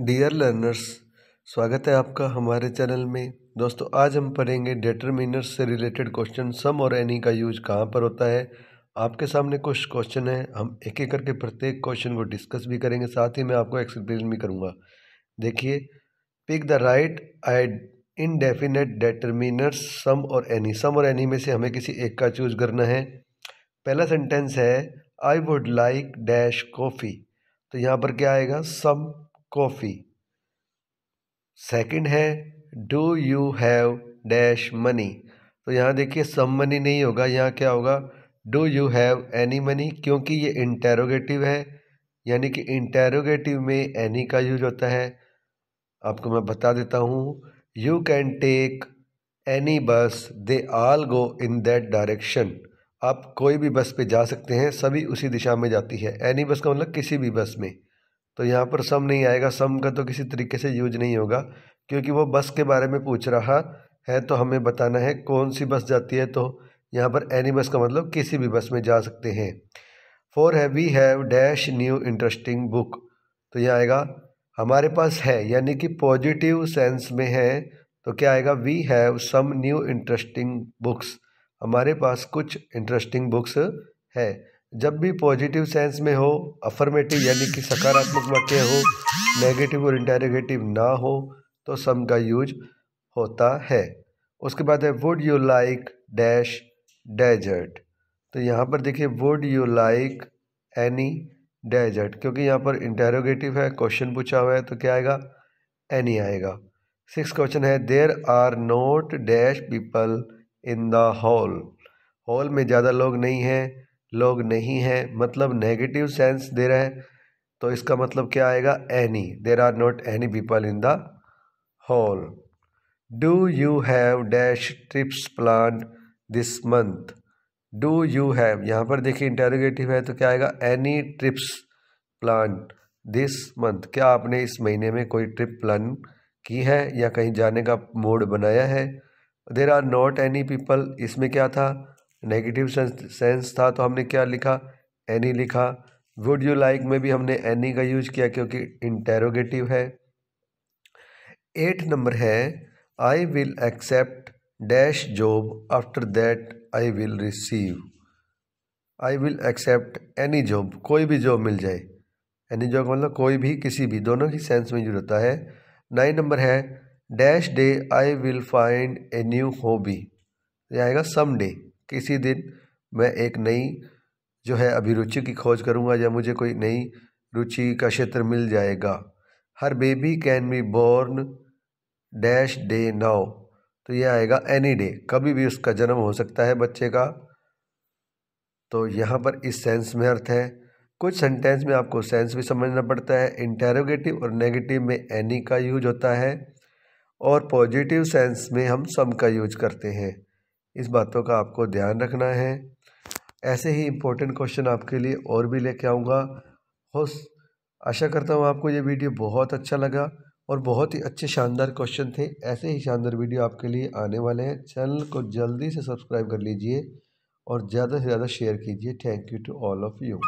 dear learners स्वागत है आपका हमारे चैनल में दोस्तों आज हम पढ़ेंगे डिटरमिनर्स से रिलेटेड क्वेश्चन सम और एनी का यूज कहाँ पर होता है आपके सामने कुछ क्वेश्चन हैं हम एक एक करके प्रत्येक क्वेश्चन को डिस्कस भी करेंगे साथ ही मैं आपको एक्सप्लेन भी करूँगा देखिए pick the right I indefinite determiners some और एनी सम और एनी में से हमें किसी एक का चूज करना है पहला सेंटेंस है I would like dash coffee तो यहाँ पर क्या आएगा सम कॉफ़ी सेकंड है do you have dash money तो यहाँ देखिए सम मनी नहीं होगा यहाँ क्या होगा do you have any money क्योंकि ये इंटेरोगेटिव है यानी कि इंटेरोगेटिव में एनी का यूज होता है आपको मैं बता देता हूँ यू कैन टेक एनी बस दे आल गो इन दैट डायरेक्शन आप कोई भी बस पे जा सकते हैं सभी उसी दिशा में जाती है एनी बस का मतलब किसी भी बस में तो यहाँ पर सम नहीं आएगा सम का तो किसी तरीके से यूज नहीं होगा क्योंकि वो बस के बारे में पूछ रहा है तो हमें बताना है कौन सी बस जाती है तो यहाँ पर एनी बस का मतलब किसी भी बस में जा सकते हैं फोर है we have dash new interesting book तो यह आएगा हमारे पास है यानी कि पॉजिटिव सेंस में है तो क्या आएगा we have some new interesting books हमारे पास कुछ इंटरेस्टिंग बुक्स है जब भी पॉजिटिव सेंस में हो अफर्मेटिव यानी कि सकारात्मक वाक्य हो नेगेटिव और इंटेरोगेटिव ना हो तो सम का यूज होता है उसके बाद है would you like dash dessert तो यहाँ पर देखिए would you like any dessert क्योंकि यहाँ पर इंटेरोगेटिव है क्वेश्चन पूछा हुआ है तो क्या आएगा एनी आएगा सिक्स क्वेश्चन है there are not dash people in the hall hall में ज़्यादा लोग नहीं हैं लोग नहीं हैं मतलब नेगेटिव सेंस दे रहे हैं तो इसका मतलब क्या आएगा any there are not any people in the hall do you have dash trips plan this month do you have यहाँ पर देखिए इंटेरोगेटिव है तो क्या आएगा any trips plan this month क्या आपने इस महीने में कोई ट्रिप प्लान की है या कहीं जाने का मूड बनाया है there are not any people इसमें क्या था नेगेटिव सेंस था तो हमने क्या लिखा एनी लिखा वुड यू लाइक में भी हमने एनी का यूज किया क्योंकि इंटेरोगेटिव है एट नंबर है I will accept dash job after that I will receive I will accept any job कोई भी जॉब मिल जाए एनी जॉब मतलब कोई भी किसी भी दोनों ही सेंस में यूज होता है नाइन नंबर है dash day I will find a new hobby आएगा सम डे किसी दिन मैं एक नई जो है अभिरुचि की खोज करूँगा या मुझे कोई नई रुचि का क्षेत्र मिल जाएगा her baby can be born dash day now तो यह आएगा एनी डे कभी भी उसका जन्म हो सकता है बच्चे का तो यहाँ पर इस सेंस में अर्थ है कुछ सेंटेंस में आपको सेंस भी समझना पड़ता है इंटेरोगेटिव और नेगेटिव में एनी का यूज होता है और पॉजिटिव सेंस में हम सम का यूज करते हैं इस बातों का आपको ध्यान रखना है ऐसे ही इम्पोर्टेंट क्वेश्चन आपके लिए और भी लेके आऊँगा हो आशा करता हूँ आपको ये वीडियो बहुत अच्छा लगा और बहुत ही अच्छे शानदार क्वेश्चन थे ऐसे ही शानदार वीडियो आपके लिए आने वाले हैं चैनल को जल्दी से सब्सक्राइब कर लीजिए और ज़्यादा से ज़्यादा शेयर कीजिए thank you to all of you